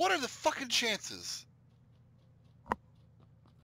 What are the fucking chances?